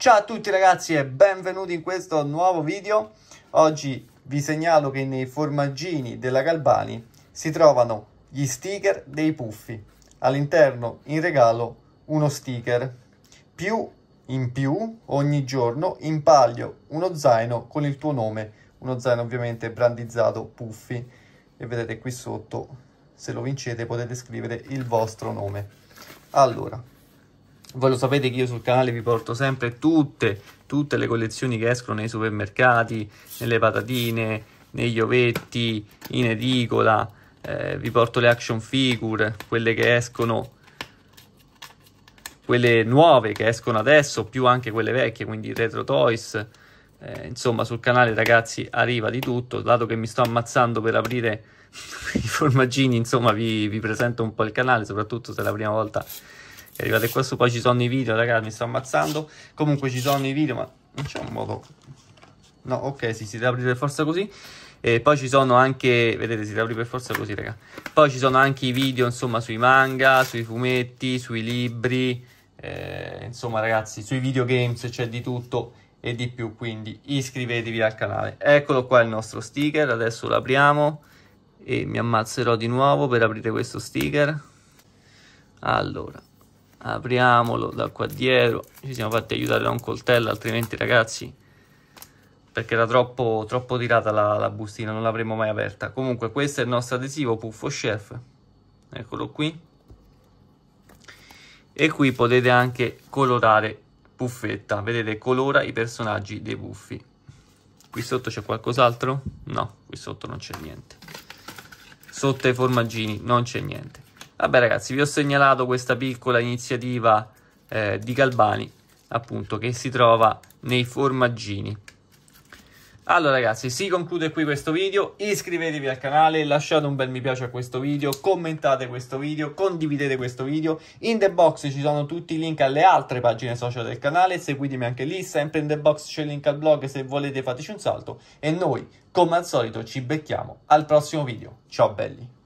Ciao a tutti ragazzi e benvenuti in questo nuovo video. Oggi vi segnalo che nei formaggini della Galbani si trovano gli sticker dei puffi. All'interno in regalo uno sticker. Più in più ogni giorno in palio uno zaino con il tuo nome. Uno zaino ovviamente brandizzato puffi. E vedete qui sotto se lo vincete potete scrivere il vostro nome. Allora, voi lo sapete che io sul canale vi porto sempre tutte, tutte le collezioni che escono nei supermercati, nelle patatine, negli ovetti, in edicola, eh, vi porto le action figure, quelle che escono, quelle nuove che escono adesso, più anche quelle vecchie, quindi retro toys, eh, insomma sul canale ragazzi arriva di tutto, dato che mi sto ammazzando per aprire i formaggini, insomma vi, vi presento un po' il canale, soprattutto se è la prima volta arrivate qua su, poi ci sono i video, ragazzi, mi sto ammazzando. Comunque ci sono i video, ma non c'è un modo... No, ok, sì, si deve aprire forza così. E poi ci sono anche, vedete, si deve aprire per forza così, raga. Poi ci sono anche i video, insomma, sui manga, sui fumetti, sui libri, eh, insomma, ragazzi, sui videogames, c'è cioè di tutto e di più, quindi iscrivetevi al canale. Eccolo qua il nostro sticker, adesso lo apriamo e mi ammazzerò di nuovo per aprire questo sticker. Allora, apriamolo da qua dietro ci siamo fatti aiutare da un coltello altrimenti ragazzi perché era troppo, troppo tirata la, la, bustina non l'avremmo mai aperta comunque questo è il nostro adesivo Puffo Chef eccolo qui e qui potete anche colorare Puffetta vedete colora i personaggi dei puffi qui sotto c'è qualcos'altro? no qui sotto non c'è niente sotto ai formaggini non c'è niente Vabbè ragazzi, vi ho segnalato questa piccola iniziativa eh, di Galbani, appunto, che si trova nei formaggini. Allora ragazzi, si conclude qui questo video, iscrivetevi al canale, lasciate un bel mi piace a questo video, commentate questo video, condividete questo video, in the box ci sono tutti i link alle altre pagine social del canale, seguitemi anche lì, sempre in the box c'è il link al blog se volete fateci un salto e noi, come al solito, ci becchiamo al prossimo video, ciao belli!